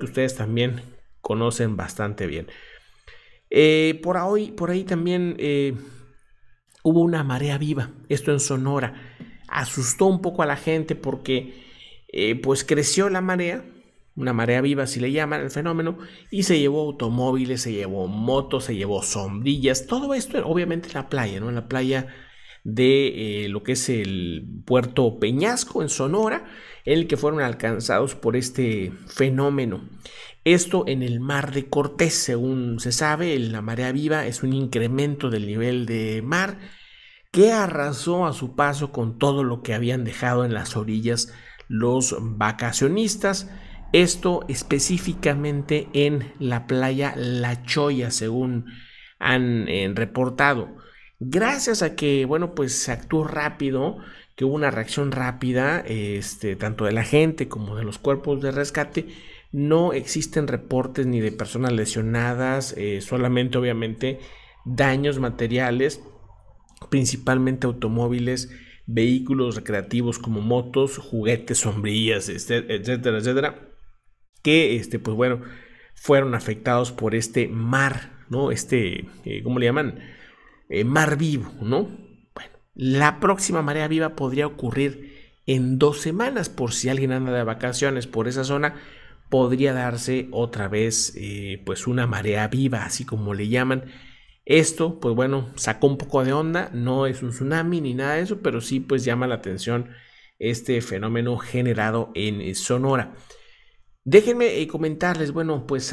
que ustedes también conocen bastante bien. Eh, por, hoy, por ahí también eh, hubo una marea viva, esto en Sonora. Asustó un poco a la gente porque eh, pues creció la marea, una marea viva si le llaman el fenómeno, y se llevó automóviles, se llevó motos, se llevó sombrillas, todo esto obviamente en la playa, ¿no? En la playa de eh, lo que es el puerto Peñasco en Sonora, en el que fueron alcanzados por este fenómeno. Esto en el mar de Cortés, según se sabe, la marea viva es un incremento del nivel de mar que arrasó a su paso con todo lo que habían dejado en las orillas los vacacionistas. Esto específicamente en la playa La Choya, según han eh, reportado. Gracias a que, bueno, pues se actuó rápido, que hubo una reacción rápida, este, tanto de la gente como de los cuerpos de rescate, no existen reportes ni de personas lesionadas, eh, solamente obviamente daños materiales, principalmente automóviles, vehículos recreativos como motos, juguetes, sombrillas, este, etcétera, etcétera, que, este, pues bueno, fueron afectados por este mar, ¿no? Este, eh, ¿cómo le llaman? Eh, mar vivo, ¿no? Bueno, la próxima marea viva podría ocurrir en dos semanas, por si alguien anda de vacaciones por esa zona, podría darse otra vez eh, pues una marea viva, así como le llaman. Esto, pues bueno, sacó un poco de onda, no es un tsunami ni nada de eso, pero sí pues llama la atención este fenómeno generado en eh, Sonora. Déjenme comentarles, bueno, pues